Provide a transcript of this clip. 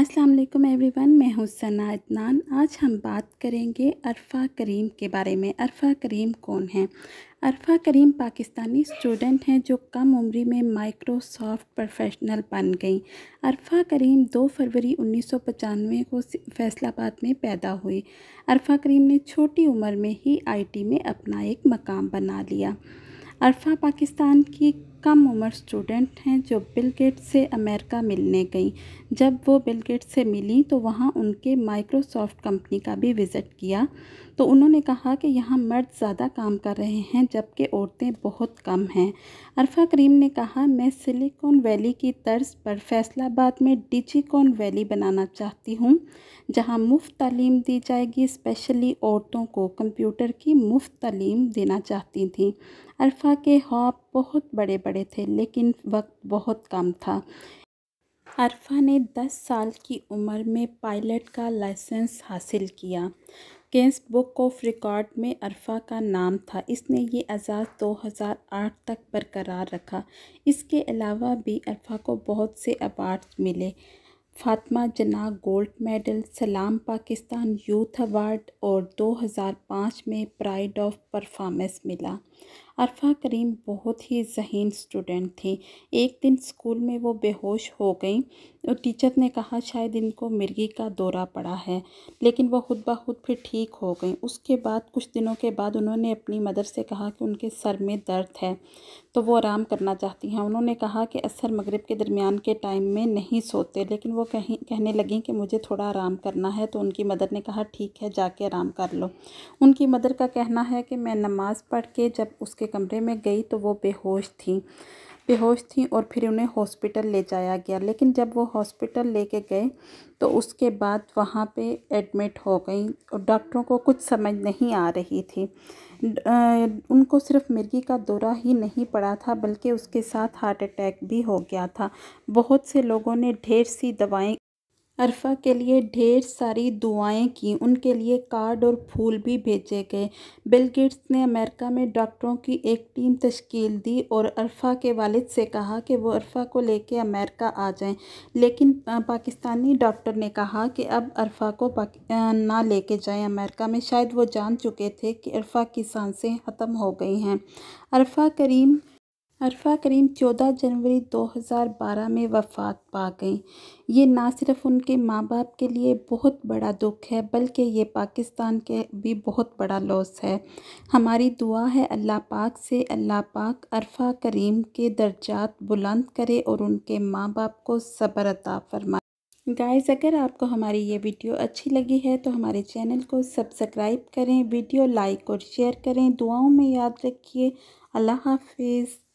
अस्सलाम वालेकुम एवरीवन मैं हूं सना इतनान आज हम बात करेंगे अरफा करीम के बारे में अरफा करीम कौन है अरफा करीम पाकिस्तानी स्टूडेंट हैं जो कम उम्री में माइक्रोसॉफ्ट प्रोफेशनल बन गई अरफा करीम 2 फरवरी उन्नीस को फैसलाबाद में पैदा हुई अरफा करीम ने छोटी उम्र में ही आईटी में अपना एक मकाम बना लिया अरफा पाकिस्तान की कम उम्र स्टूडेंट हैं जो बिलगेट से अमेरिका मिलने गईं जब वो बिलगेट से मिली तो वहाँ उनके माइक्रोसॉफ्ट कंपनी का भी विज़िट किया तो उन्होंने कहा कि यहाँ मर्द ज़्यादा काम कर रहे हैं जबकि औरतें बहुत कम हैं अरफा करीम ने कहा मैं सिलिकॉन वैली की तर्ज पर फैसलाबाद में डिजीकॉन वैली बनाना चाहती हूँ जहाँ मुफ्त तलीम दी जाएगी स्पेशली औरतों को कंप्यूटर की मुफ्त तलीम देना चाहती थी अरफा के हॉप बहुत बड़े बड़े थे लेकिन वक्त बहुत कम था अरफा ने 10 साल की उम्र में पायलट का लाइसेंस हासिल किया गेंस बुक ऑफ रिकॉर्ड में अरफा का नाम था इसने ये एजाज़ 2008 तक बरकरार रखा इसके अलावा भी अरफा को बहुत से अवार्ड मिले फातमा जना गोल्ड मेडल सलाम पाकिस्तान यूथ अवार्ड और 2005 में प्राइड ऑफ परफॉर्मेंस मिला अरफा करीम बहुत ही जहन स्टूडेंट थी एक दिन स्कूल में वो बेहोश हो गई और टीचर ने कहा शायद इनको मिर्गी का दौरा पड़ा है लेकिन वो खुद ब खुद फिर ठीक हो गई उसके बाद कुछ दिनों के बाद उन्होंने अपनी मदर से कहा कि उनके सर में दर्द है तो वो आराम करना चाहती हैं उन्होंने कहा कि असर मगरब के दरमियान के टाइम में नहीं सोते लेकिन वो कहीं कहने लगें कि मुझे थोड़ा आराम करना है तो उनकी मदर ने कहा ठीक है जाके आराम कर लो उनकी मदर का कहना है कि मैं नमाज़ पढ़ के जब उसके कमरे में गई तो वो बेहोश थी बेहोश थी और फिर उन्हें हॉस्पिटल ले जाया गया लेकिन जब वो हॉस्पिटल लेके गए तो उसके बाद वहाँ पे एडमिट हो गई और डॉक्टरों को कुछ समझ नहीं आ रही थी उनको सिर्फ मिर्गी का दौरा ही नहीं पड़ा था बल्कि उसके साथ हार्ट अटैक भी हो गया था बहुत से लोगों ने ढेर सी दवाएं अरफा के लिए ढेर सारी दुआएं की उनके लिए कार्ड और फूल भी भेजे गए बिल गेट्स ने अमेरिका में डॉक्टरों की एक टीम तश्कील दी और अरफा के वालिद से कहा कि वो अरफा को लेके अमेरिका आ जाएं लेकिन पाकिस्तानी डॉक्टर ने कहा कि अब अरफा को ना लेके जाएं अमेरिका में शायद वो जान चुके थे कि अरफा की सांसें ख़त्म हो गई हैं अरफा करीम अरफा करीम 14 जनवरी 2012 में वफ़ात पा गई ये ना सिर्फ उनके माँ बाप के लिए बहुत बड़ा दुख है बल्कि ये पाकिस्तान के भी बहुत बड़ा लॉस है हमारी दुआ है अल्लाह पाक से अल्लाह पाक अरफा करीम के दर्जात बुलंद करे और उनके माँ बाप को सब्र अता फरमाए गाइस अगर आपको हमारी ये वीडियो अच्छी लगी है तो हमारे चैनल को सब्सक्राइब करें वीडियो लाइक और शेयर करें दुआओं में याद रखिए अल्लाह हाफिज़